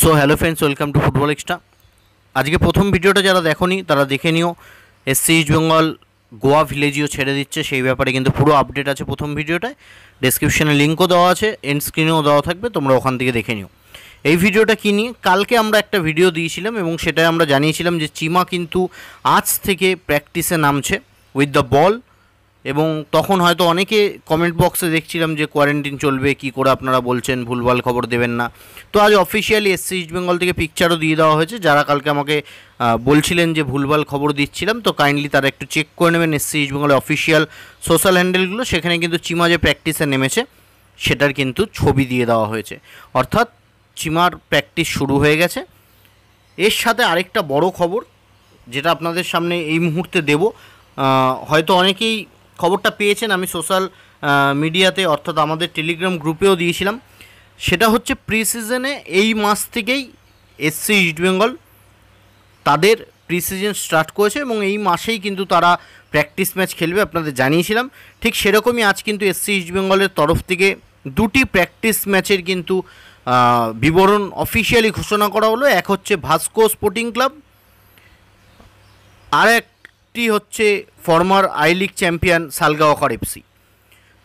so hello friends welcome to football extra আজকে প্রথম ভিডিওটা যারা দেখনি তারা দেখে নিও এসসি ইস্টবেঙ্গল গোয়া ভিলেজিও ছেড়ে দিচ্ছে সেই ব্যাপারে কিন্তু পুরো আপডেট আছে প্রথম ভিডিওটায় ডেসক্রিপশানে লিঙ্কও দেওয়া আছে এন্ড স্ক্রিনেও দেওয়া থাকবে তোমরা ওখান থেকে দেখে নিও এই ভিডিওটা কী নিয়ে কালকে আমরা একটা ভিডিও দিয়েছিলাম এবং সেটায় আমরা জানিয়েছিলাম যে চিমা কিন্তু আজ থেকে প্র্যাকটিসে নামছে উইথ দ্য বল এবং তখন হয়তো অনেকে কমেন্ট বক্সে দেখছিলাম যে কোয়ারেন্টিন চলবে কি করে আপনারা বলছেন ভুলভাল খবর দেবেন না তো আজ অফিসিয়ালি এসসি ইস্ট বেঙ্গল থেকে পিকচারও দিয়ে দেওয়া হয়েছে যারা কালকে আমাকে বলছিলেন যে ভুলভাল খবর দিচ্ছিলাম তো কাইন্ডলি তারা একটু চেক করে নেবেন এসসি ইস্ট বেঙ্গলের অফিসিয়াল সোশ্যাল হ্যান্ডেলগুলো সেখানে কিন্তু চিমা যে প্র্যাকটিসে নেমেছে সেটার কিন্তু ছবি দিয়ে দেওয়া হয়েছে অর্থাৎ চিমার প্র্যাকটিস শুরু হয়ে গেছে এর সাথে আরেকটা বড় খবর যেটা আপনাদের সামনে এই মুহূর্তে দেব হয়তো অনেকেই খবরটা পেয়েছেন আমি সোশ্যাল মিডিয়াতে অর্থাৎ আমাদের টেলিগ্রাম গ্রুপেও দিয়েছিলাম সেটা হচ্ছে প্রি সিজনে এই মাস থেকেই এসসি ইস্টবেঙ্গল তাদের প্রি সিজন স্টার্ট করেছে এবং এই মাসেই কিন্তু তারা প্র্যাকটিস ম্যাচ খেলবে আপনাদের জানিয়েছিলাম ঠিক সেরকমই আজ কিন্তু এসসি ইস্টবেঙ্গলের তরফ থেকে দুটি প্র্যাকটিস ম্যাচের কিন্তু বিবরণ অফিসিয়ালি ঘোষণা করা হলো এক হচ্ছে ভাস্কো স্পোর্টিং ক্লাব আর এক একটি হচ্ছে former I League champion Salgaocar FC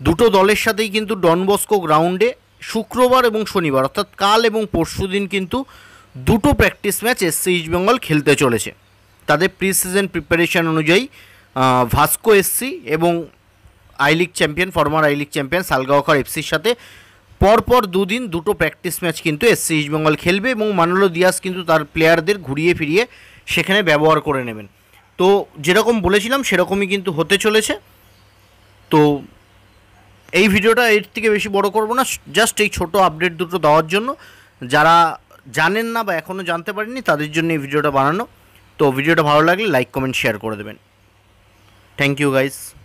দুটো দলের সাথেই কিন্তু ডনবস্কো গ্রাউন্ডে শুক্রবার এবং শনিবার অর্থাৎ কাল এবং পরশু দিন কিন্তু দুটো প্র্যাকটিস ম্যাচ এসসি ইস্টবেঙ্গল খেলতে চলেছে তাদের প্রি সিজন প্রিপারেশান অনুযায়ী ভাস্কো এসসি এবং I League champion former I League champion Salgaocar এফসির সাথে পরপর দুদিন দুটো প্র্যাকটিস ম্যাচ কিন্তু এসসি ইস্টবেঙ্গল খেলবে এবং মানলো দিয়াস কিন্তু তার প্লেয়ারদের ঘুরিয়ে ফিরিয়ে সেখানে ব্যবহার করে নেবেন তো যেরকম বলেছিলাম সেরকমই কিন্তু হতে চলেছে তো এই ভিডিওটা এর থেকে বেশি বড় করব না জাস্ট এই ছোট আপডেট দুটো দেওয়ার জন্য যারা জানেন না বা এখনও জানতে পারেননি তাদের জন্য এই ভিডিওটা বানানো তো ভিডিওটা ভালো লাগলে লাইক কমেন্ট শেয়ার করে দেবেন থ্যাংক ইউ গাইস